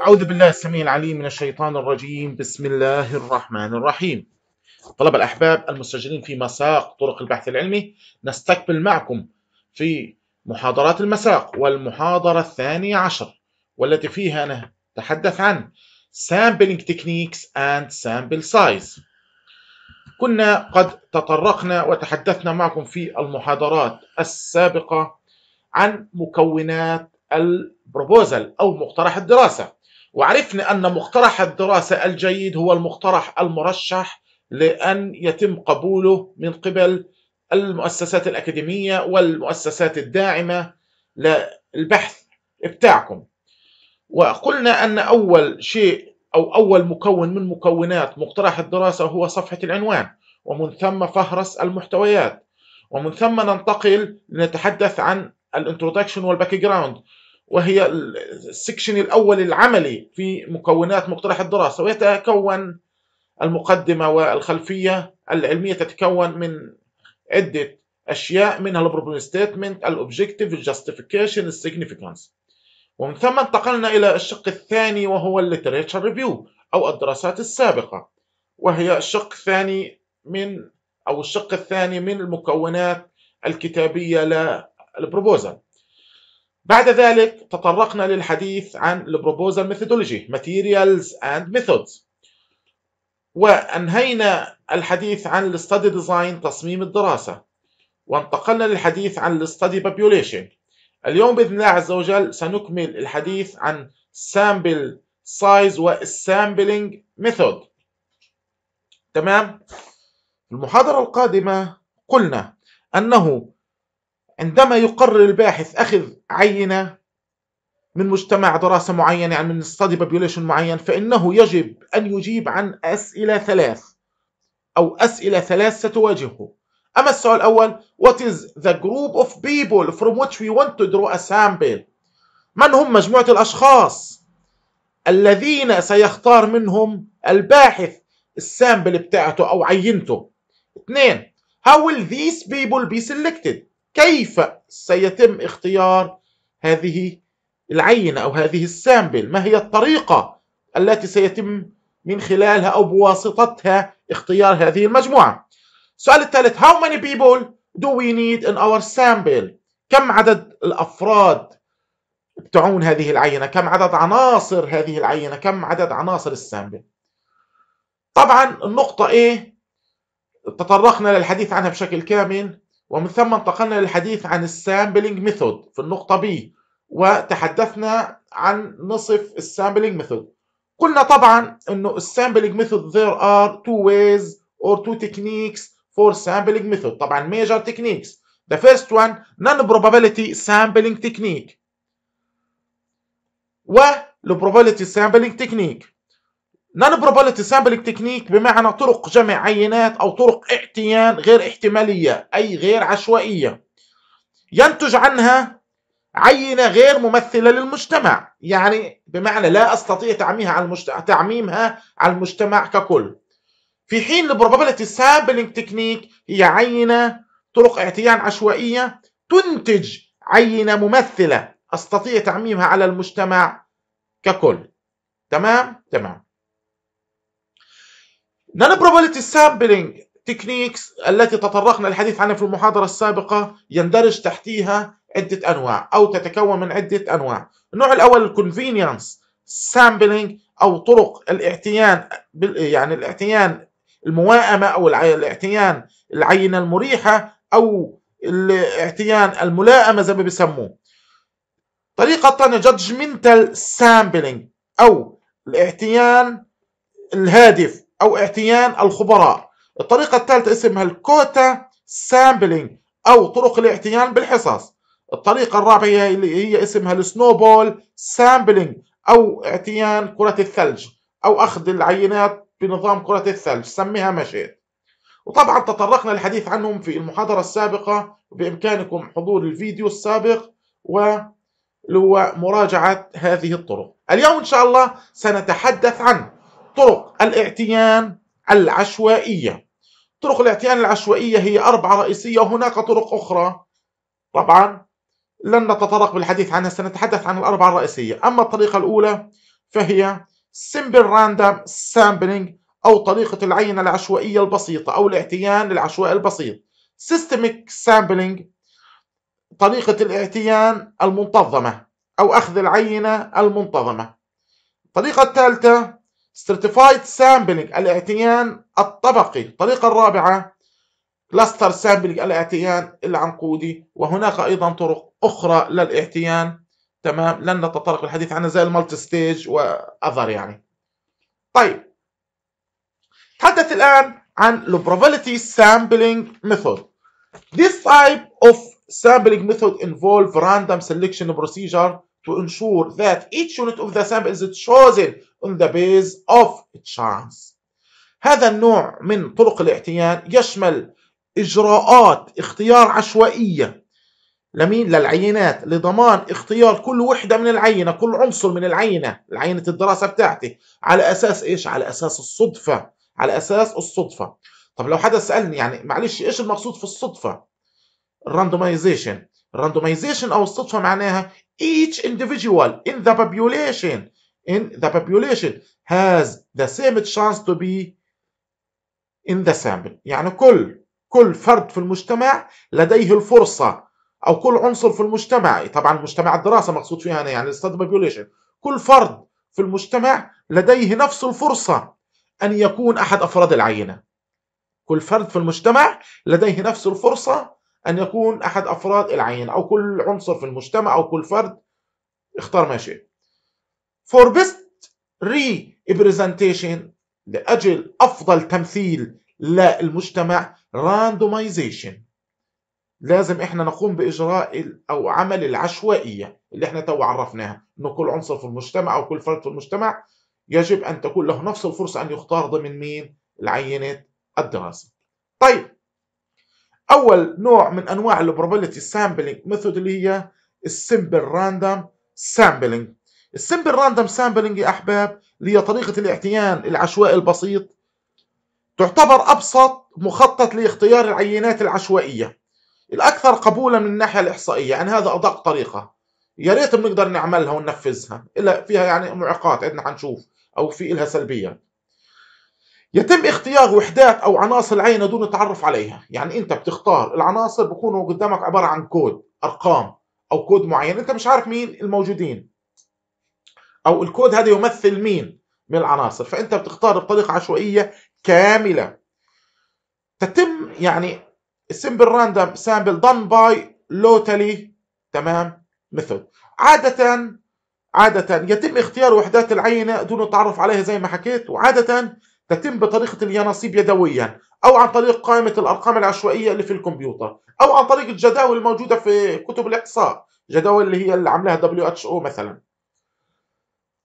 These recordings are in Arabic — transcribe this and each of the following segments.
أعوذ بالله السميع العليم من الشيطان الرجيم بسم الله الرحمن الرحيم طلب الأحباب المسجلين في مساق طرق البحث العلمي نستقبل معكم في محاضرات المساق والمحاضرة الثانية عشر والتي فيها نتحدث عن sampling techniques and sample size كنا قد تطرقنا وتحدثنا معكم في المحاضرات السابقة عن مكونات البروبوزل أو مقترح الدراسة وعرفنا أن مقترح الدراسة الجيد هو المقترح المرشح لأن يتم قبوله من قبل المؤسسات الأكاديمية والمؤسسات الداعمة للبحث بتاعكم وقلنا أن أول شيء أو أول مكون من مكونات مقترح الدراسة هو صفحة العنوان ومن ثم فهرس المحتويات ومن ثم ننتقل لنتحدث عن الانترودكشن والباكي جراوند وهي السكشن الأول العملي في مكونات مقترح الدراسة ويتكون المقدمة والخلفية العلمية تتكون من عدة أشياء منها البروبلم ستيتمنت الأوبجيكتيف الجاستيفيكيشن السيجنيفيكانس ومن ثم انتقلنا إلى الشق الثاني وهو الليتريتشر ريفيو أو الدراسات السابقة وهي الشق الثاني من أو الشق الثاني من المكونات الكتابية للبروبوزل بعد ذلك تطرقنا للحديث عن البروبوزال ميثودولوجي ماتيريالز اند ميثودز وانهينا الحديث عن الاستدي ديزاين تصميم الدراسه وانتقلنا للحديث عن الاستدي بابيوليشن اليوم باذن الله عز وجل سنكمل الحديث عن سامبل سايز والسامبلينج ميثود تمام المحاضره القادمه قلنا انه عندما يقرر الباحث أخذ عينة من مجتمع دراسة معينة يعني من study population معين فإنه يجب أن يجيب عن أسئلة ثلاث أو أسئلة ثلاث ستواجهه أما السؤال الأول What is the group of people from which we want to draw a sample من هم مجموعة الأشخاص الذين سيختار منهم الباحث السامبل بتاعته أو عينته اثنين How will these people be selected كيف سيتم اختيار هذه العينة أو هذه السامبل ما هي الطريقة التي سيتم من خلالها أو بواسطتها اختيار هذه المجموعة السؤال الثالث How many people do we need in our sample كم عدد الأفراد بتعون هذه العينة كم عدد عناصر هذه العينة كم عدد عناصر السامبل طبعا النقطة ايه تطرقنا للحديث عنها بشكل كامل ومن ثم انتقلنا للحديث عن السامبلينج ميثود في النقطة B وتحدثنا عن نصف السامبلينج ميثود قلنا طبعا انه السامبلينج ميثود there are two ways or two techniques for sampling method طبعا major techniques the first one non-probability sampling technique probability sampling technique نان بروبابيلتي سامبلينج تكنيك بمعنى طرق جمع عينات او طرق اعتيان غير احتماليه اي غير عشوائيه ينتج عنها عينه غير ممثله للمجتمع يعني بمعنى لا استطيع تعميمها على المجتمع تعميمها على المجتمع ككل في حين البروبابيلتي سامبلينج تكنيك هي عينه طرق اعتيان عشوائيه تنتج عينه ممثله استطيع تعميمها على المجتمع ككل تمام تمام بروبابيلتي sampling تكنيكس التي تطرقنا الحديث عنها في المحاضرة السابقة يندرج تحتيها عدة أنواع أو تتكون من عدة أنواع النوع الأول الكونفينينس سامبلينج أو طرق الاعتيان يعني الاعتيان الموائمة أو الاعتيان العينة المريحة أو الاعتيان الملائمة زي ما بيسموه طريقة ثانية جادجمنتال سامبلينج أو الاعتيان الهادف أو اعتيان الخبراء الطريقة الثالثة اسمها الكوتا سامبلينج أو طرق الاعتيان بالحصص الطريقة الرابعة هي اسمها السنوبول سامبلينج أو اعتيان كرة الثلج أو أخذ العينات بنظام كرة الثلج سميها ما شئت وطبعا تطرقنا الحديث عنهم في المحاضرة السابقة بإمكانكم حضور الفيديو السابق و مراجعة هذه الطرق اليوم إن شاء الله سنتحدث عن طرق الاعتيان العشوائية طرق الاعتيان العشوائية هي أربعة رئيسية وهناك طرق أخرى طبعا لن نتطرق بالحديث عنها سنتحدث عن الأربعة الرئيسية أما الطريقة الأولى فهي simple random sampling أو طريقة العينة العشوائية البسيطة أو الاعتيان العشوائي البسيط systemic sampling طريقة الاعتيان المنتظمة أو أخذ العينة المنتظمة الطريقة الثالثة Certified سامبلينج الاعتيان الطبقي الطريقة الرابعة كلاستر سامبلينج الاعتيان العنقودي وهناك أيضا طرق أخرى للاعتيان تمام لن نتطرق الحديث عنها زي المالتي ستيج وأذر يعني طيب تحدث الآن عن probability sampling method This type of sampling method involves random selection procedure to ensure that each unit of the sample is chosen on the base of chance. هذا النوع من طرق الاعتيان يشمل إجراءات اختيار عشوائية لمين؟ للعينات لضمان اختيار كل وحدة من العينة كل عنصر من العينة العينة الدراسة بتاعتي على أساس إيش؟ على أساس الصدفة على أساس الصدفة طب لو حدا سألني يعني معلش إيش المقصود في الصدفة؟ الراندومايزيشن الراندومايزيشن أو الصدفة معناها each individual in the population in the population has the same chance to be in the sample يعني كل كل فرد في المجتمع لديه الفرصة أو كل عنصر في المجتمع طبعا مجتمع الدراسة مقصود فيها أنا يعني study population كل فرد في المجتمع لديه نفس الفرصة أن يكون أحد أفراد العينة كل فرد في المجتمع لديه نفس الفرصة أن يكون أحد أفراد العينة أو كل عنصر في المجتمع أو كل فرد اختار ما شئت for best representation لأجل أفضل تمثيل للمجتمع randomization لازم احنا نقوم باجراء او عمل العشوائيه اللي احنا تو عرفناها انه كل عنصر في المجتمع او كل فرد في المجتمع يجب ان تكون له نفس الفرصه ان يختار ضمن مين العينه الدراسه طيب اول نوع من انواع البروبابيلتي سامبلينج ميثود اللي هي السمبل راندوم سامبلينج السمبل راندوم سامبلينج يا احباب اللي هي طريقه الاعتيان العشوائي البسيط تعتبر ابسط مخطط لاختيار العينات العشوائيه الاكثر قبولا من الناحيه الاحصائيه يعني هذا ادق طريقه يا ريت بنقدر نعملها وننفذها الا فيها يعني معيقات عندنا حنشوف او في لها سلبيه يتم اختيار وحدات او عناصر عينه دون التعرف عليها يعني انت بتختار العناصر بكونوا قدامك عباره عن كود ارقام او كود معين انت مش عارف مين الموجودين او الكود هذا يمثل مين من العناصر فانت بتختار بطريقه عشوائيه كامله تتم يعني simple random sample done by locally تمام method عاده عاده يتم اختيار وحدات العينه دون التعرف عليها زي ما حكيت وعاده تتم بطريقة اليانصيب يدويا أو عن طريق قائمة الأرقام العشوائية اللي في الكمبيوتر أو عن طريق الجداول الموجودة في كتب الإقصاء جداول اللي هي اللي عاملاها WHO مثلا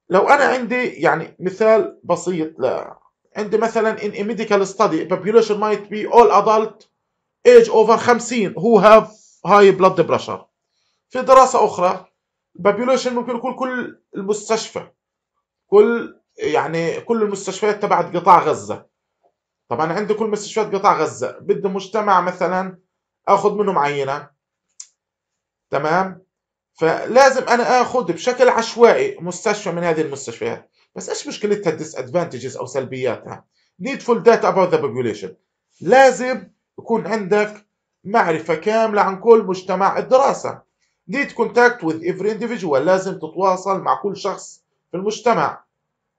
لو أنا عندي يعني مثال بسيط لا عندي مثلا in a medical study population might be all adult age over 50 who have high blood pressure في دراسة أخرى population ممكن يكون كل المستشفى كل يعني كل المستشفيات تبعت قطاع غزة طبعا عندي كل مستشفيات قطاع غزة بدي مجتمع مثلا اخذ منه معينة تمام فلازم انا اخذ بشكل عشوائي مستشفى من هذه المستشفيات بس ايش مشكلتها الديس ادفانتجز او سلبياتها needful data about the population لازم يكون عندك معرفة كاملة عن كل مجتمع الدراسة need contact with every individual لازم تتواصل مع كل شخص في المجتمع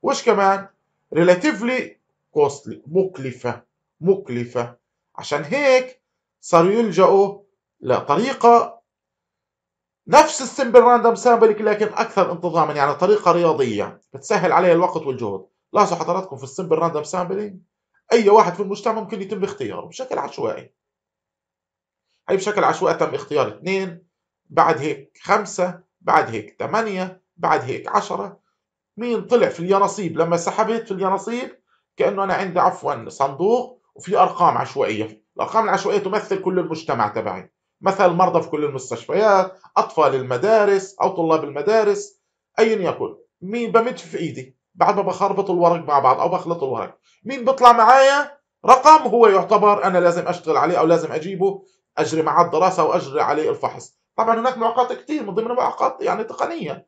وش كمان ريلاتيفلي كوستلي مكلفه مكلفه عشان هيك صاروا يلجأوا لطريقه نفس السمبل راندوم سامبلينج لكن اكثر انتظاما يعني طريقه رياضيه بتسهل عليها الوقت والجهد لاحظوا حضراتكم في السمبل راندوم سامبلينج اي واحد في المجتمع ممكن يتم اختياره بشكل عشوائي هي بشكل عشوائي تم اختيار اثنين بعد هيك خمسة بعد هيك ثمانية بعد هيك عشرة مين طلع في اليانصيب لما سحبت في اليانصيب كانه انا عندي عفوا صندوق وفي ارقام عشوائيه الارقام العشوائيه تمثل كل المجتمع تبعي مثل مرضى في كل المستشفيات اطفال المدارس او طلاب المدارس ايا يكن مين بمد في ايدي بعد ما بخربط الورق مع بعض او بخلط الورق مين بيطلع معايا رقم هو يعتبر انا لازم اشتغل عليه او لازم اجيبه اجري معاه الدراسه واجري عليه الفحص طبعا هناك معوقات كثير من ضمن معوقات يعني تقنيه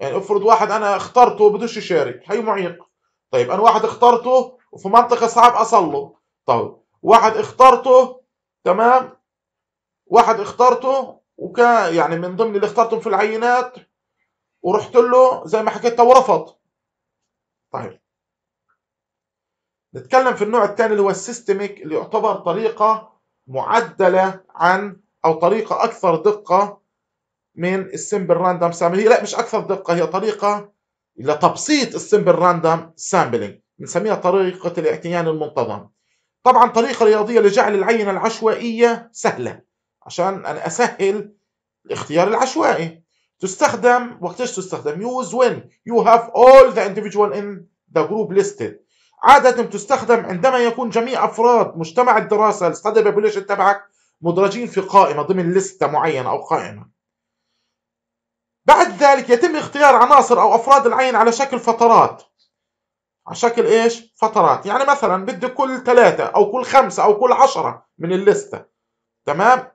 يعني افرض واحد انا اخترته بدوش يشارك هي معيق طيب انا واحد اخترته وفي منطقه صعب اصله طيب واحد اخترته تمام واحد اخترته وكان يعني من ضمن اللي اخترتهم في العينات ورحت له زي ما حكيت تو رفض طيب نتكلم في النوع الثاني اللي هو السيستميك اللي يعتبر طريقه معدله عن او طريقه اكثر دقه من السمبل راندوم سامبل هي لا مش اكثر دقه هي طريقه لتبسيط السمبل راندوم سامبلينج بنسميها طريقه الاعتيان المنتظم طبعا طريقه رياضيه لجعل العينه العشوائيه سهله عشان انا اسهل الاختيار العشوائي تستخدم وقت ايش تستخدم يوز وين يو هاف اول ذا individual ان ذا جروب listed عادة تستخدم عندما يكون جميع أفراد مجتمع الدراسة الستادي population تبعك مدرجين في قائمة ضمن لستة معينة أو قائمة بعد ذلك يتم اختيار عناصر أو أفراد العين على شكل فترات على شكل إيش؟ فترات يعني مثلا بدي كل ثلاثة أو كل خمسة أو كل عشرة من الليستة تمام؟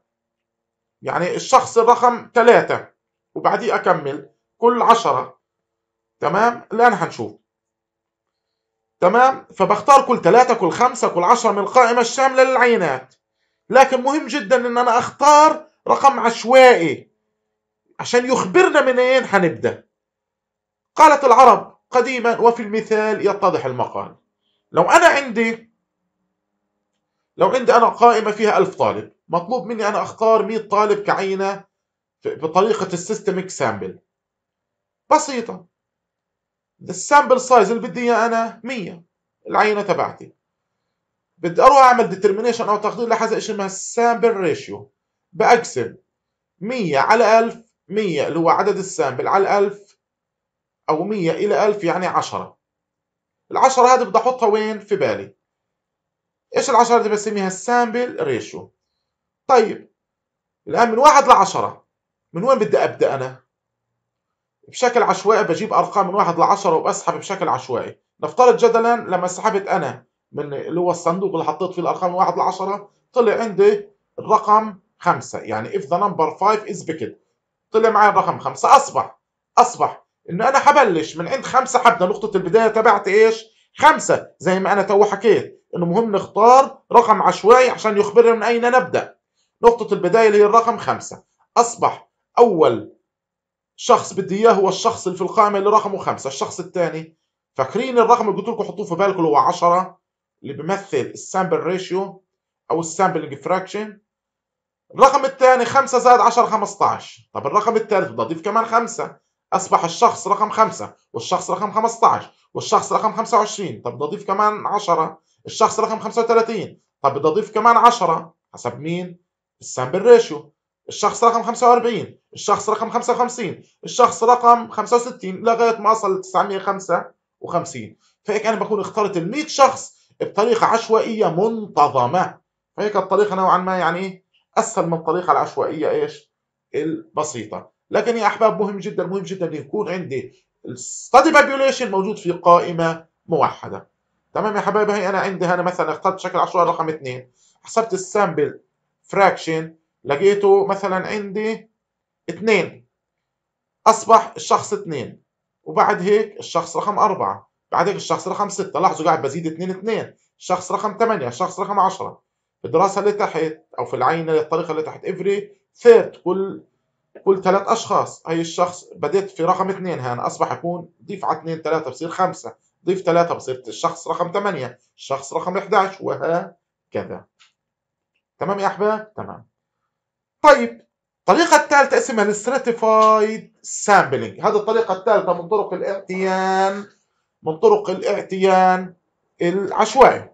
يعني الشخص الرقم ثلاثة وبعديه أكمل كل عشرة تمام؟ الآن هنشوف تمام؟ فبختار كل ثلاثة كل خمسة كل عشرة من القائمة الشاملة للعينات لكن مهم جدا ان انا اختار رقم عشوائي عشان يخبرنا من أين هنبدأ قالت العرب قديما وفي المثال يتضح المقال لو أنا عندي لو عندي أنا قائمة فيها ألف طالب مطلوب مني أنا أختار 100 طالب كعينة بطريقة السيستم سامبل بسيطة السامبل سايز اللي بدي اياه أنا 100 العينة تبعتي بدي أروح أعمل ديترمينيشن أو تقدير لحسب شيء اسمها السامبل ريشيو باكسب 100 على 1000 100 اللي هو عدد السامبل على 1000 أو 100 إلى 1000 يعني 10 العشرة هذه بدي أحطها وين في بالي إيش العشرة دي بسميها السامبل ريشيو طيب الآن من واحد لعشرة من وين بدي أبدأ أنا بشكل عشوائي بجيب أرقام من واحد لعشرة وبسحب بشكل عشوائي نفترض جدلا لما سحبت أنا من اللي هو الصندوق اللي حطيت فيه الأرقام من واحد لعشرة طلع عندي الرقم خمسة يعني if the number 5 is picked طلع معي الرقم خمسة أصبح أصبح إنه أنا حبلش من عند خمسة حبدأ نقطة البداية تبعتي إيش؟ خمسة زي ما أنا تو حكيت إنه مهم نختار رقم عشوائي عشان يخبرنا من أين نبدأ نقطة البداية اللي هي الرقم خمسة أصبح أول شخص بدي إياه هو الشخص اللي في القائمة اللي رقمه خمسة الشخص الثاني فاكرين الرقم اللي قلت لكم حطوه في بالكم اللي هو 10 اللي بيمثل السامبل ريشيو أو السامبلنج فراكشن الرقم الثاني 5 زائد 10 15 طب الرقم الثالث بدي اضيف كمان 5 اصبح الشخص رقم 5 والشخص رقم 15 والشخص رقم 25 طب بدي اضيف كمان 10 الشخص رقم 35 طب بدي اضيف كمان 10 حسب مين السامبل ريشيو الشخص رقم 45 الشخص رقم 55 الشخص رقم 65 لغايه ما اصل ل 955 فهيك انا بكون اخترت ال 100 شخص بطريقه عشوائيه منتظمه فهيك الطريقه نوعا ما يعني اسهل من الطريقه العشوائيه ايش البسيطه لكن يا احباب مهم جدا مهم جدا يكون عندي الستادي بابيوليشن موجود في قائمه موحده تمام يا حبايبي هي انا عندي انا مثلا اخترت شكل عشوائي رقم اثنين حسبت السامبل فراكشن لقيته مثلا عندي اثنين اصبح الشخص اثنين وبعد هيك الشخص رقم أربعة بعد هيك الشخص رقم ستة لاحظوا قاعد بزيد اثنين اثنين الشخص رقم ثمانية الشخص رقم عشرة الدراسه اللي تحت او في العينه الطريقه اللي تحت افري ثيرد كل كل ثلاث اشخاص هي الشخص بديت في رقم اثنين هنا اصبح اكون ضيف على اثنين ثلاثه بصير خمسه ضيف ثلاثه بصير الشخص رقم ثمانيه الشخص رقم 11 وهكذا تمام يا احباب تمام طيب الطريقة الثالثة اسمها الستراتيفايد سامبلينج، هذه الطريقة الثالثة من طرق الاعتيان من طرق الاعتيان العشوائي.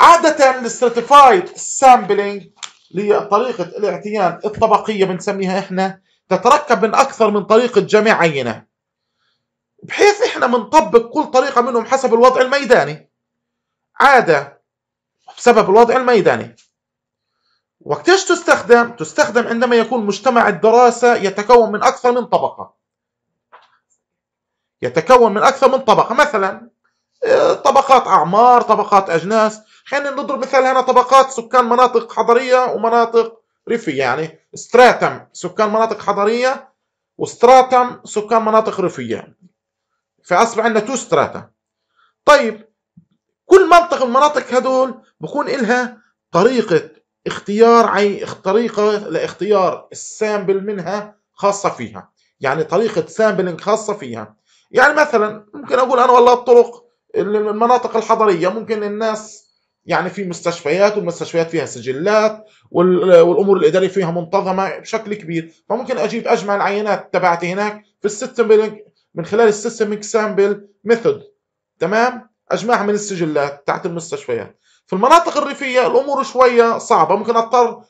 عادة الستراتيفايد سامبلينج اللي هي طريقة الاعتيان الطبقية بنسميها احنا تتركب من أكثر من طريقة جمع عينة بحيث احنا بنطبق كل طريقة منهم حسب الوضع الميداني عادة بسبب الوضع الميداني وقتاش تستخدم؟ تستخدم عندما يكون مجتمع الدراسة يتكون من أكثر من طبقة يتكون من أكثر من طبقة مثلا طبقات اعمار طبقات اجناس خلينا نضرب مثال هنا طبقات سكان مناطق حضريه ومناطق ريفيه يعني ستراتم سكان مناطق حضريه وستراتم سكان مناطق ريفيه فاصبح عندنا تو ستراتا طيب كل منطقه من المناطق هذول بكون لها طريقه اختيار عي... طريقه لاختيار السامبل منها خاصه فيها يعني طريقه سامبلنج خاصه فيها يعني مثلا ممكن اقول انا والله الطرق المناطق الحضريه ممكن الناس يعني في مستشفيات والمستشفيات فيها سجلات والامور الاداريه فيها منتظمه بشكل كبير فممكن اجيب اجمع العينات تبعتي هناك في السيستم من خلال السيستم سامبل ميثود تمام اجمعها من السجلات تاعت المستشفيات في المناطق الريفيه الامور شويه صعبه ممكن اضطر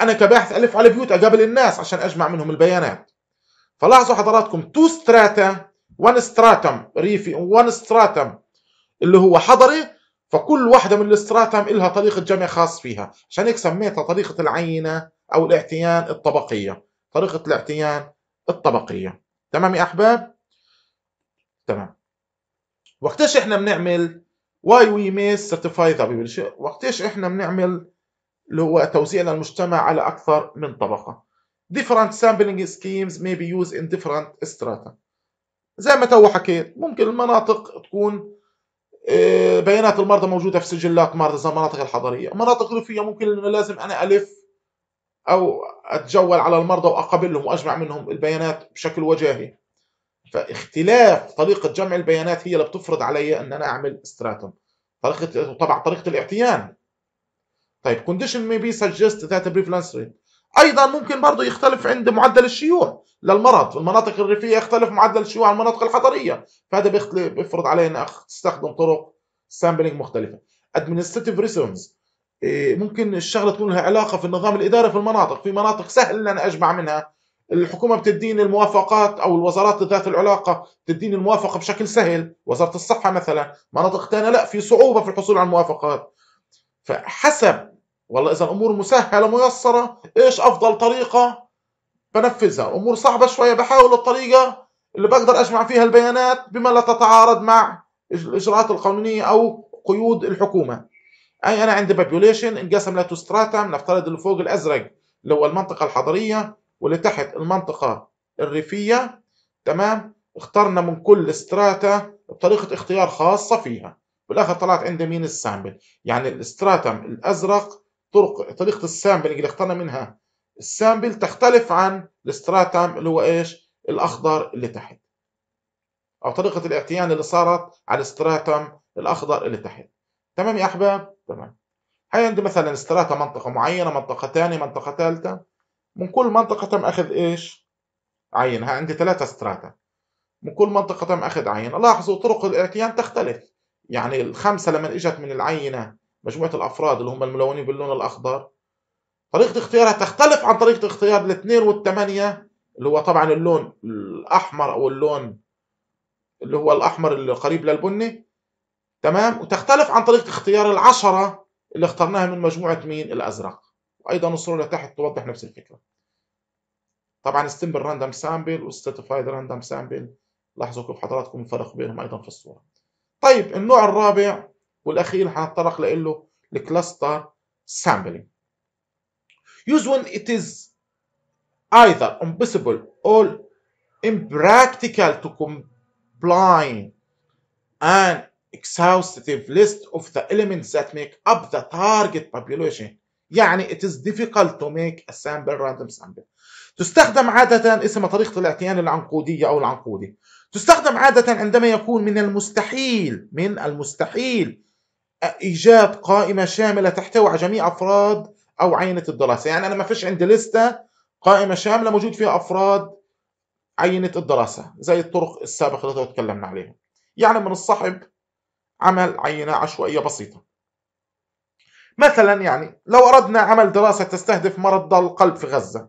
انا كباحث الف على بيوت اقابل الناس عشان اجمع منهم البيانات فلاحظوا حضراتكم تو ستراتا وان ستراتم ريفي وان ستراتم اللي هو حضري فكل واحدة من الاستراتم إلها طريقة جمع خاص فيها عشان هيك سميتها طريقة العينة أو الاعتيان الطبقية طريقة الاعتيان الطبقية تمام يا أحباب؟ تمام ايش احنا بنعمل واي وي ميس سيرتيفاي ذا وقت ايش احنا بنعمل اللي هو توزيع للمجتمع على اكثر من طبقه different sampling schemes may be used in different strata زي ما تو حكيت ممكن المناطق تكون إيه، بيانات المرضى موجوده في سجلات مرضى زي المناطق الحضريه مناطق ريفيه ممكن لازم انا الف او اتجول على المرضى واقابلهم واجمع منهم البيانات بشكل وجاهي فاختلاف طريقه جمع البيانات هي اللي بتفرض علي ان انا اعمل ستراتوم. طريقه طبعا طريقه الاعتيان طيب كونديشن مي بي سجست ذات بريفلانس ريت ايضا ممكن برضه يختلف عند معدل الشيوع للمرض في المناطق الريفيه يختلف معدل الشيوع عن المناطق الحضريه فهذا بيفرض علينا انك تستخدم طرق سامبلينج مختلفه ادمنستريتيف ريسونز ممكن الشغله تكون لها علاقه في النظام الاداري في المناطق في مناطق سهل ان انا اجمع منها الحكومه بتديني الموافقات او الوزارات ذات العلاقه بتديني الموافقه بشكل سهل وزاره الصحه مثلا مناطق ثانيه لا في صعوبه في الحصول على الموافقات فحسب والله اذا الامور مسهله ميسره ايش افضل طريقه بنفذها امور صعبه شويه بحاول الطريقه اللي بقدر اجمع فيها البيانات بما لا تتعارض مع الاجراءات القانونيه او قيود الحكومه اي انا عندي بابيوليشن انقسم لتو ستراتا نفترض اللي فوق الازرق اللي هو المنطقه الحضريه واللي تحت المنطقه الريفيه تمام اخترنا من كل ستراتا بطريقه اختيار خاصه فيها بالاخر طلعت عندي مين السامبل يعني الاستراتم الازرق طرق طريقه السامبلنج اللي اخترنا منها السامبل تختلف عن الستراتم اللي هو ايش الاخضر اللي تحت او طريقه الاعتيان اللي صارت على الستراتم الاخضر اللي تحت تمام يا احباب تمام هي عندي مثلا استراتا منطقه معينه منطقه ثانيه منطقه ثالثه من كل منطقه تم اخذ ايش عينه عندي ثلاثه استراتا من كل منطقه تم اخذ عينه لاحظوا طرق الاعتيان تختلف يعني الخمسه لما اجت من العينه مجموعه الافراد اللي هم الملونين باللون الاخضر طريقه اختيارها تختلف عن طريقه اختيار الاثنين والثمانيه اللي هو طبعا اللون الاحمر او اللون اللي هو الاحمر اللي قريب للبني تمام وتختلف عن طريقه اختيار العشره اللي اخترناها من مجموعه مين الازرق وايضا الصوره تحت توضح نفس الفكره طبعا السمبل راندوم سامبل والستاتيفايد راندوم سامبل لاحظوا كيف حضراتكم الفرق بينهم ايضا في الصوره طيب النوع الرابع والاخير هنتطرق له الكلاستر sampling used when it is either impossible or impractical to comply an exhaustive list of the elements that make up the target population يعني it is difficult to make a sample random sample تستخدم عادة اسم طريقة الاعتيان العنقودية أو العنقودي تستخدم عادة عندما يكون من المستحيل من المستحيل ايجاد قائمه شامله تحتوي على جميع افراد او عينه الدراسه يعني انا ما فيش عندي لسته قائمه شامله موجود فيها افراد عينه الدراسه زي الطرق السابقه اللي تكلمنا عليها يعني من الصعب عمل عينه عشوائيه بسيطه مثلا يعني لو اردنا عمل دراسه تستهدف مرضى القلب في غزه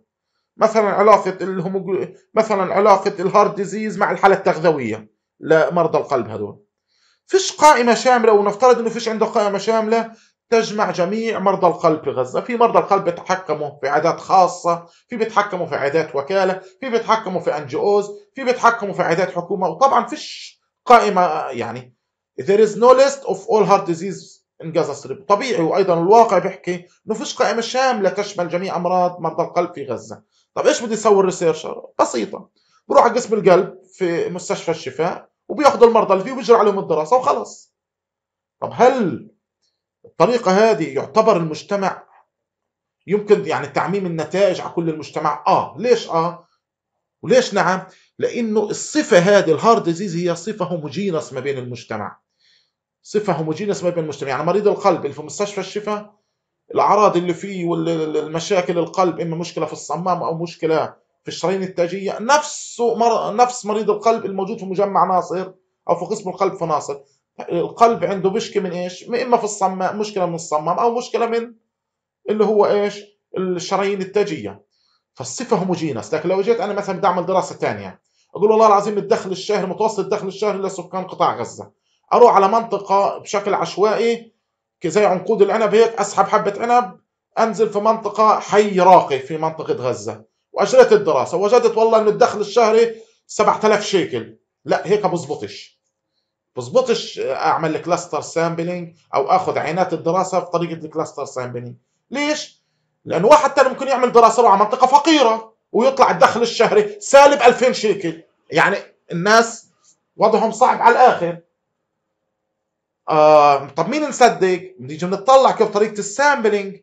مثلا علاقه الهموجو... مثلا علاقه الهارت ديزيز مع الحاله التغذويه لمرضى القلب هذول فيش قائمة شاملة ونفترض انه فيش عنده قائمة شاملة تجمع جميع مرضى القلب في غزة في مرضى القلب بيتحكموا في عادات خاصة في بيتحكموا في عادات وكالة في بيتحكموا في ان في بيتحكموا في عادات حكومة وطبعا فيش قائمة يعني there is no list of all heart disease in Gaza Strip طبيعي وايضا الواقع بيحكي انه فيش قائمة شاملة تشمل جميع امراض مرضى القلب في غزة طب ايش بده يسوي الريسيرشر بسيطة بروح على قسم القلب في مستشفى الشفاء وبياخذوا المرضى اللي فيه وبيجروا عليهم الدراسه وخلص طب هل الطريقه هذه يعتبر المجتمع يمكن يعني تعميم النتائج على كل المجتمع اه ليش اه وليش نعم لانه الصفه هذه الهارد ديزيز هي صفه هوموجينس ما بين المجتمع صفه هوموجينس ما بين المجتمع يعني مريض القلب اللي في مستشفى الشفاء الاعراض اللي فيه والمشاكل القلب اما مشكله في الصمام او مشكله في الشرايين التاجيه نفسه مر... نفس مريض القلب الموجود في مجمع ناصر او في قسم القلب في ناصر القلب عنده مشكله من ايش؟ اما في الصمام مشكله من الصمام او مشكله من اللي هو ايش؟ الشرايين التاجيه فالصفه هوموجينس لكن لو جيت انا مثلا بدي اعمل دراسه ثانيه اقول والله العظيم الدخل الشهري متوسط الدخل الشهري لسكان قطاع غزه اروح على منطقه بشكل عشوائي زي عنقود العنب هيك اسحب حبه عنب انزل في منطقه حي راقي في منطقه غزه واجريت الدراسه وجدت والله انه الدخل الشهري 7000 شيكل لا هيك بزبطش بزبطش اعمل الكلاستر سامبلينج او اخذ عينات الدراسه في طريقه الكلاستر سامبلينج ليش لانه واحد تاني ممكن يعمل دراسه على منطقه فقيره ويطلع الدخل الشهري سالب 2000 شيكل يعني الناس وضعهم صعب على الاخر آه طب مين نصدق نيجي نطلع كيف طريقه السامبلينج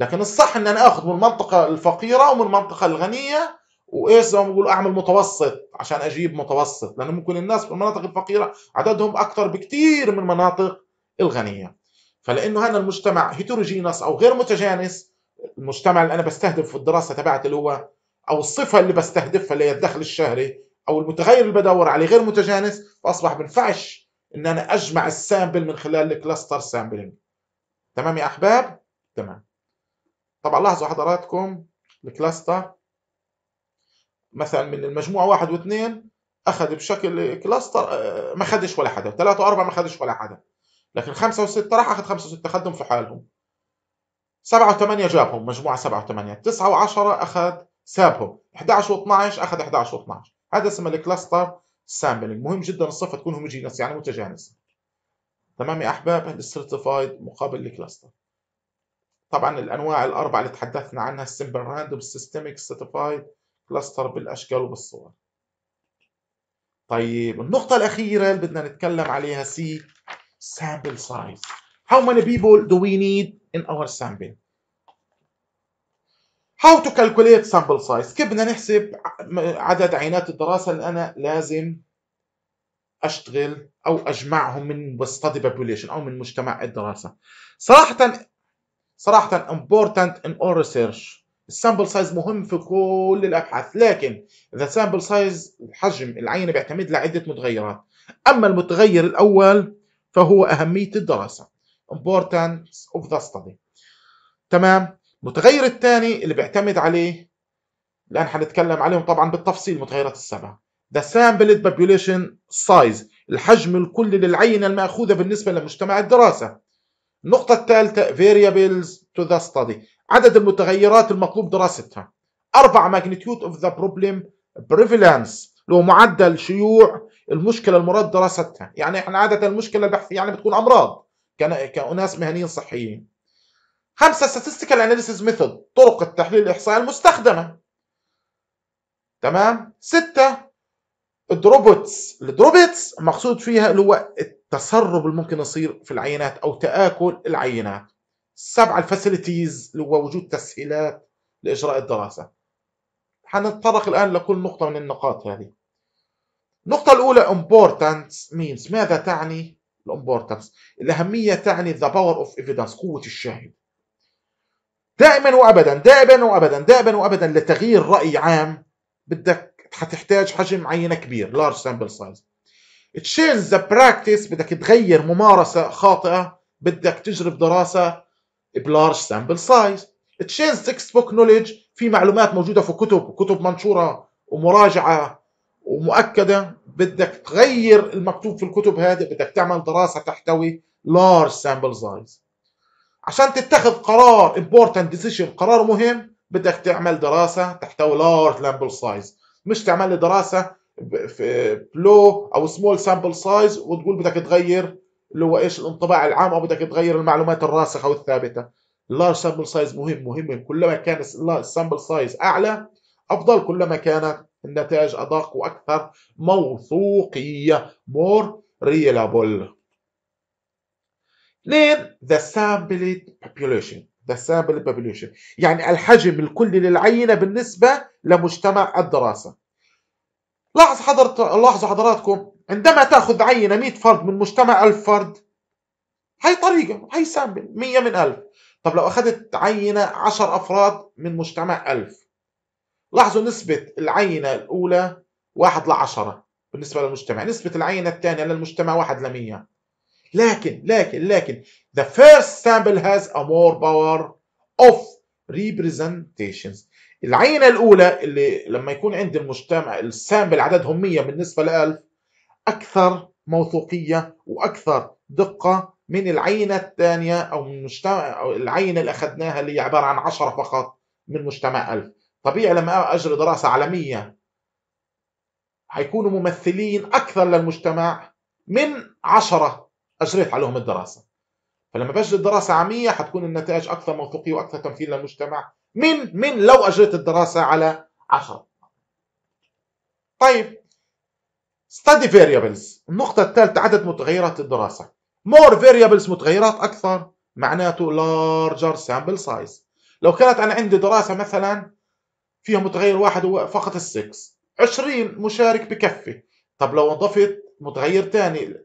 لكن الصح ان انا اخذ من المنطقه الفقيره ومن المنطقه الغنيه وايش زي ما بقول اعمل متوسط عشان اجيب متوسط لانه ممكن الناس في المناطق الفقيره عددهم اكثر بكثير من المناطق الغنيه فلانه هذا المجتمع هيتروجينس او غير متجانس المجتمع اللي انا بستهدف في الدراسه تبعتي اللي هو او الصفه اللي بستهدفها اللي هي الدخل الشهري او المتغير اللي بدور عليه غير متجانس فاصبح بنفعش ان انا اجمع السامبل من خلال الكلاستر سامبلينج تمام يا احباب تمام طبعا لاحظوا حضراتكم الكلاستر مثلا من المجموعة واحد واثنين أخذ بشكل كلاستر آه، ما خدش ولا حدا ثلاثة وأربعة ما خدش ولا حدا لكن خمسة وستة راح أخذ خمسة وستة خدهم في حالهم سبعة وثمانية جابهم مجموعة سبعة وثمانية تسعة وعشرة أخذ سابهم 11 و12 أخذ 11 و12 هذا اسمه الكلاستر سامبلينج مهم جدا الصفة تكون هوموجينس يعني متجانسة تمام يا أحباب السيرتيفايد مقابل الكلاستر طبعا الانواع الاربعه اللي تحدثنا عنها السمبل راندوم سيستميك ستيفايد كلاستر بالاشكال وبالصور طيب النقطه الاخيره اللي بدنا نتكلم عليها سي سامبل سايز how many people do we need in our سامبل how to calculate sample size كيف بدنا نحسب عدد عينات الدراسه اللي انا لازم اشتغل او اجمعهم من study population او من مجتمع الدراسه صراحه صراحة important in all research السامبل سايز مهم في كل الابحاث لكن ذا سامبل سايز حجم العينه بيعتمد لعده متغيرات اما المتغير الاول فهو اهميه الدراسه importance of the study تمام المتغير الثاني اللي بيعتمد عليه الان حنتكلم عليهم طبعا بالتفصيل المتغيرات السبعه ذا سامبل بوبوليشن سايز الحجم الكلي للعينه الماخوذه بالنسبه لمجتمع الدراسه النقطة الثالثة variables to the study عدد المتغيرات المطلوب دراستها أربع magnitude of the problem prevalence اللي هو معدل شيوع المشكلة المراد دراستها يعني احنا عادة المشكلة البحثية يعني بتكون أمراض كأناس مهنيين صحيين خمسة statistical analysis method طرق التحليل الإحصائي المستخدمة تمام ستة الدروبتس الدروبتس مقصود فيها اللي هو تسرب اللي ممكن يصير في العينات او تاكل العينات سبعه الفاسيلتيز اللي هو وجود تسهيلات لاجراء الدراسه حنتطرق الان لكل نقطه من النقاط هذه النقطه الاولى importance means ماذا تعني الامبورتانس؟ الاهميه تعني ذا باور اوف ايفيدنس قوه الشاهد دائما وابدا دائما وابدا دائما وابدا لتغيير راي عام بدك حتحتاج حجم عينه كبير لارج سامبل سايز تشينج ذا براكتس بدك تغير ممارسه خاطئه بدك تجرب دراسه بلارج سامبل سايز تشينج تكست بوك نوليدج في معلومات موجوده في كتب وكتب منشوره ومراجعه ومؤكده بدك تغير المكتوب في الكتب هذه بدك تعمل دراسه تحتوي لارج سامبل سايز عشان تتخذ قرار امبورتنت ديسيجن قرار مهم بدك تعمل دراسه تحتوي لارج سامبل سايز مش تعمل لي دراسه في بلو او سمول سامبل سايز وتقول بدك تغير اللي هو ايش الانطباع العام او بدك تغير المعلومات الراسخه والثابته اللارج سامبل سايز مهم مهم كلما كان السامبل سايز اعلى افضل كلما كانت النتائج ادق واكثر موثوقيه مور ريلابل اثنين ذا سامبل بوبيوليشن ذا سامبل بوبيوليشن يعني الحجم الكلي للعينه بالنسبه لمجتمع الدراسه لاحظ حضرت لاحظوا حضراتكم عندما تاخذ عينه 100 فرد من مجتمع 1000 فرد هي طريقه هي سامبل 100 من 1000 طب لو اخذت عينه 10 افراد من مجتمع 1000 لاحظوا نسبه العينه الاولى 1 ل 10 بالنسبه للمجتمع نسبه العينه الثانيه للمجتمع 1 ل 100 لكن لكن لكن the first sample has a more power of representations العينة الأولى اللي لما يكون عند المجتمع السامبل عددهم 100 بالنسبة 1000 أكثر موثوقية وأكثر دقة من العينة الثانية أو من مجتمع أو العينة اللي أخذناها اللي هي عبارة عن 10 فقط من مجتمع 1000 طبيعي لما أجري دراسة على 100 حيكونوا ممثلين أكثر للمجتمع من 10 أجريت عليهم الدراسة فلما بجري الدراسة على 100 حتكون النتائج أكثر موثوقية وأكثر تمثيل للمجتمع من من لو أجريت الدراسة على 10 طيب study variables النقطة الثالثة عدد متغيرات الدراسة مور فاريبلز متغيرات أكثر معناته لارجر سامبل سايز لو كانت أنا عندي دراسة مثلا فيها متغير واحد هو فقط السكس 20 مشارك بكفي طب لو أضفت متغير ثاني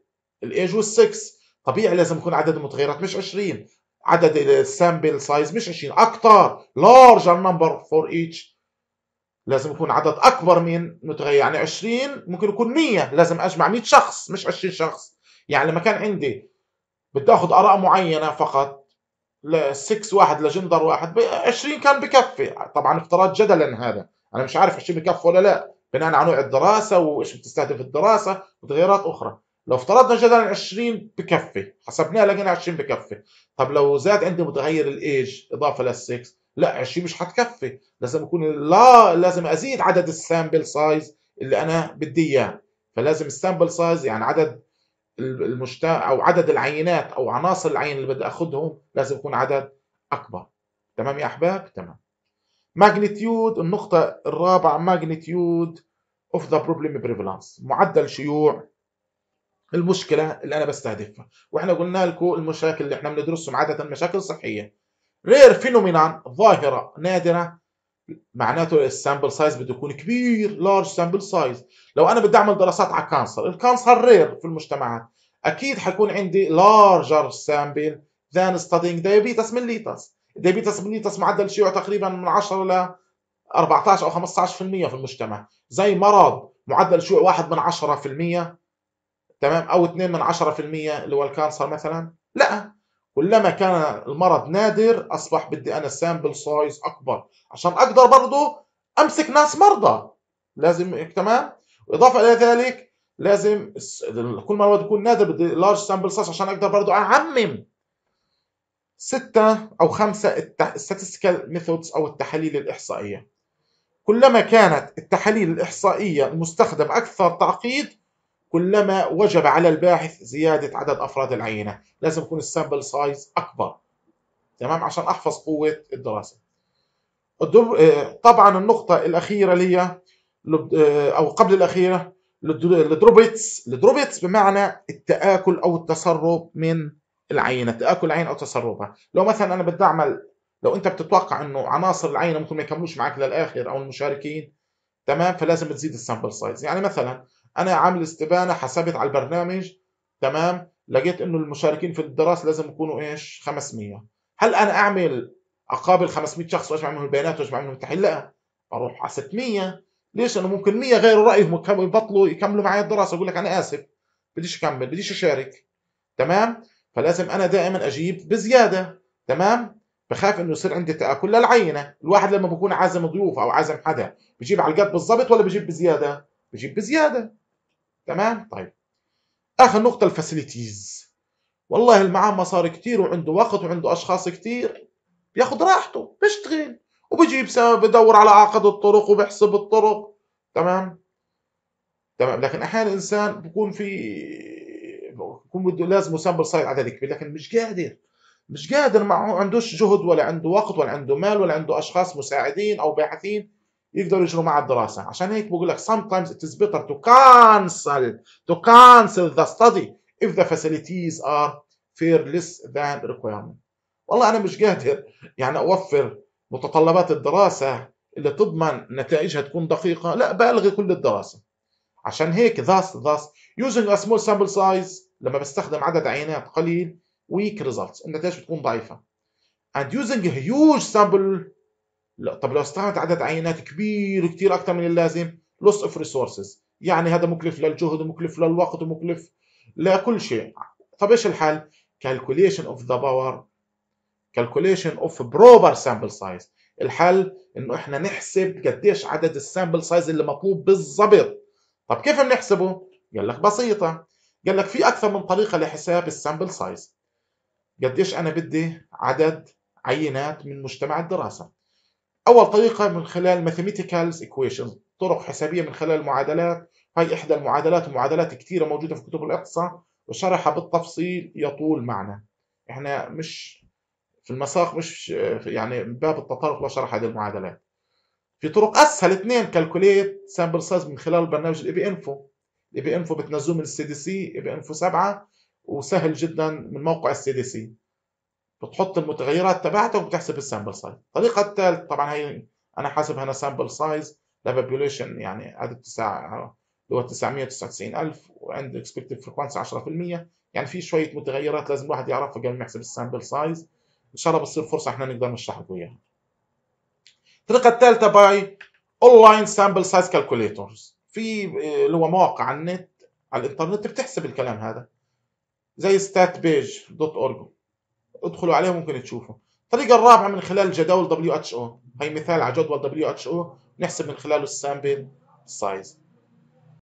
الايج والسكس طبيعي لازم يكون عدد المتغيرات مش 20 عدد السامبل سايز مش 20 اكثر لارجر نمبر فور ايتش لازم يكون عدد اكبر من متغير يعني 20 ممكن يكون 100 لازم اجمع 100 شخص مش 20 شخص يعني لما كان عندي بدي اخذ اراء معينه فقط ل 6 واحد لجندر واحد 20 كان بكفي طبعا افتراض جدلا هذا انا مش عارف 20 بكفي ولا لا بناء على نوع الدراسه وايش بتستهدف الدراسه وتغيرات اخرى لو افترضنا جدلا 20 بكفي حسبناها لقينا 20 بكفي طب لو زاد عندي متغير الايج اضافه لل 6 لا 20 مش حتكفي لازم يكون لا لازم ازيد عدد السامبل سايز اللي انا بدي اياه فلازم السامبل سايز يعني عدد المشتا او عدد العينات او عناصر العين اللي بدي اخذهم لازم يكون عدد اكبر تمام يا احباب تمام ماجنتيود النقطه الرابعه ماجنتيود اوف ذا بروبلم بريفالانس معدل شيوع المشكله اللي انا بستهدفها واحنا قلنا لكم المشاكل اللي احنا بندرسهم عاده مشاكل صحيه رير فينومينان ظاهره نادره معناته السامبل سايز بده يكون كبير لارج سامبل سايز لو انا بدي اعمل دراسات على كانسر الكانسر رير في المجتمعات اكيد حيكون عندي لارجر سامبل ذان ستادينج دايابيتس مليتس الدايابيتس مليتس معدل شيوعه تقريبا من 10 ل 14 او 15% في المجتمع زي مرض معدل شيوع 1 من 10% تمام او 2 من 10% اللي هو الكانسر مثلا لا كلما كان المرض نادر اصبح بدي انا سامبل سايز اكبر عشان اقدر برضه امسك ناس مرضى لازم تمام اضافه الى ذلك لازم كل ما الولد يكون نادر بدي لارج سامبل سايز عشان اقدر برضه اعمم ستة أو خمسة statistical ميثودز أو التحاليل الإحصائية كلما كانت التحاليل الإحصائية المستخدم أكثر تعقيد كلما وجب على الباحث زيادة عدد أفراد العينة لازم يكون السامبل سايز أكبر تمام عشان أحفظ قوة الدراسة آه، طبعا النقطة الأخيرة اللي هي آه، أو قبل الأخيرة الدروبتس الدروبتس بمعنى التآكل أو التسرب من العينة تآكل العين أو تسربها لو مثلا أنا بدي أعمل لو أنت بتتوقع أنه عناصر العينة ممكن ما يكملوش معك للآخر أو المشاركين تمام فلازم تزيد السامبل سايز يعني مثلا انا عامل استبانه حسبت على البرنامج تمام لقيت انه المشاركين في الدراسه لازم يكونوا ايش 500 هل انا اعمل اقابل 500 شخص واجمع منهم البيانات واجمع منهم التحليل لا اروح على 600 ليش انه ممكن 100 غيروا رايهم يبطلوا يكملوا معي الدراسه اقول لك انا اسف بديش اكمل بديش اشارك تمام فلازم انا دائما اجيب بزياده تمام بخاف انه يصير عندي تاكل للعينه الواحد لما بكون عازم ضيوف او عازم حدا بجيب على القد بالضبط ولا بجيب بزياده بجيب بزياده تمام طيب اخر نقطه الفاسيلتيز والله معاه مصاري كثير وعنده وقت وعنده اشخاص كثير بياخذ راحته بيشتغل وبيجيب بدور على عقد الطرق وبحسب الطرق تمام تمام لكن احيانا الانسان بيكون في بكون بده لازم سامبل صايد عدد كبير لكن مش قادر مش قادر ما عندوش جهد ولا عنده وقت ولا عنده مال ولا عنده اشخاص مساعدين او باحثين يقدروا يجروا مع الدراسه عشان هيك بقول لك sometimes it is better to cancel to cancel the study if the facilities are fair less than requirement والله انا مش قادر يعني اوفر متطلبات الدراسه اللي تضمن نتائجها تكون دقيقه لا بالغي كل الدراسه عشان هيك thus thus using a small sample size لما بستخدم عدد عينات قليل weak results النتائج بتكون ضعيفه and using a huge sample لا طب لو استعملت عدد عينات كبير كثير أكثر من اللازم لوس اوف ريسورسز يعني هذا مكلف للجهد ومكلف للوقت ومكلف لكل شيء طب ايش الحل؟ كالكوليشن اوف ذا باور كالكوليشن اوف بروبر سامبل سايز الحل انه احنا نحسب قديش عدد السامبل سايز اللي مطلوب بالضبط طب كيف بنحسبه؟ قال لك بسيطة قال لك في أكثر من طريقة لحساب السامبل سايز قديش أنا بدي عدد عينات من مجتمع الدراسة أول طريقة من خلال mathematical equations طرق حسابية من خلال المعادلات هاي إحدى المعادلات ومعادلات كثيرة موجودة في كتب الاقصى وشرحها بالتفصيل يطول معنا إحنا مش في المساق مش يعني باب التطرق لشرح هذه المعادلات في طرق أسهل اثنين كالكوليت سامبل سايز من خلال برنامج الاي بي انفو الاي بي انفو بتنزلوه من السي دي سي اي بي انفو 7 وسهل جدا من موقع السي دي سي بتحط المتغيرات تبعتها وبتحسب السامبل سايز الطريقه الثالثه طبعا هي انا حاسب هنا سامبل سايز لبابيوليشن يعني عدد تسع اللي هو 999000 وعند اكسبكتد فريكوانسي 10% يعني في شويه متغيرات لازم الواحد يعرفها قبل ما يحسب السامبل سايز ان شاء الله بتصير فرصه احنا نقدر نشرح لكم اياها الطريقه الثالثه باي اونلاين سامبل سايز كالكوليتورز في آه، اللي هو مواقع على النت على الانترنت بتحسب الكلام هذا زي ستات بيج دوت اورج ادخلوا عليه ممكن تشوفوا الطريقة الرابعة من خلال جداول WHO هي مثال على جدول WHO نحسب من خلاله السامبل سايز